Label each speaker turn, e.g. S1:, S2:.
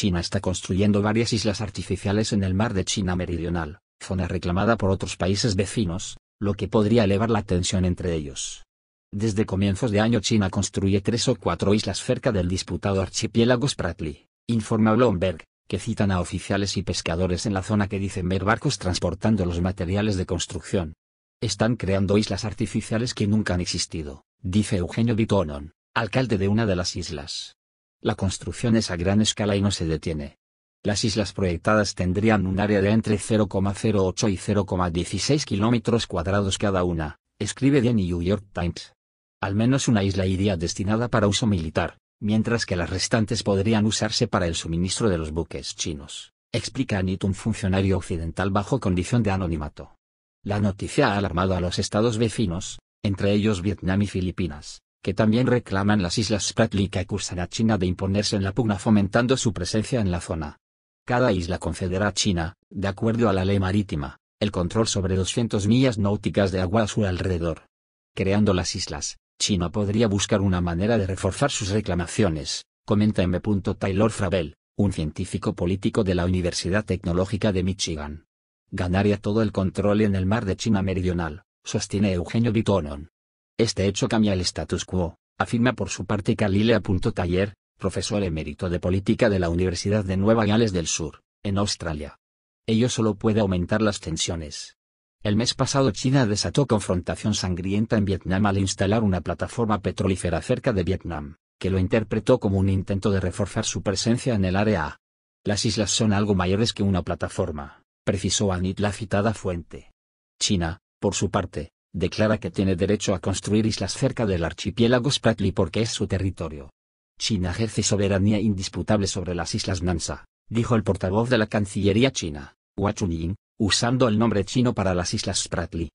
S1: China está construyendo varias islas artificiales en el mar de China Meridional, zona reclamada por otros países vecinos, lo que podría elevar la tensión entre ellos. Desde comienzos de año China construye tres o cuatro islas cerca del disputado archipiélago Spratly, informa Bloomberg, que citan a oficiales y pescadores en la zona que dicen ver barcos transportando los materiales de construcción. Están creando islas artificiales que nunca han existido, dice Eugenio Bitonon, alcalde de una de las islas. La construcción es a gran escala y no se detiene. Las islas proyectadas tendrían un área de entre 0,08 y 0,16 kilómetros cuadrados cada una, escribe The New York Times. Al menos una isla iría destinada para uso militar, mientras que las restantes podrían usarse para el suministro de los buques chinos, explica Anit un funcionario occidental bajo condición de anonimato. La noticia ha alarmado a los estados vecinos, entre ellos Vietnam y Filipinas, que también reclaman las Islas Spratly que acusan a China de imponerse en la pugna fomentando su presencia en la zona. Cada isla concederá a China, de acuerdo a la ley marítima, el control sobre 200 millas náuticas de agua a su alrededor. Creando las islas, China podría buscar una manera de reforzar sus reclamaciones, comenta M. Taylor Frabel, un científico político de la Universidad Tecnológica de Michigan. Ganaría todo el control en el mar de China Meridional, sostiene Eugenio Bitonon, este hecho cambia el status quo, afirma por su parte Kalilea.tayer, Taller, profesor emérito de política de la Universidad de Nueva Gales del Sur, en Australia. Ello solo puede aumentar las tensiones. El mes pasado China desató confrontación sangrienta en Vietnam al instalar una plataforma petrolífera cerca de Vietnam, que lo interpretó como un intento de reforzar su presencia en el área. Las islas son algo mayores que una plataforma, precisó Anit la citada fuente. China, por su parte, declara que tiene derecho a construir islas cerca del archipiélago Spratly porque es su territorio. China ejerce soberanía indisputable sobre las islas Nansa, dijo el portavoz de la Cancillería china, Hua Chunying, usando el nombre chino para las islas Spratly.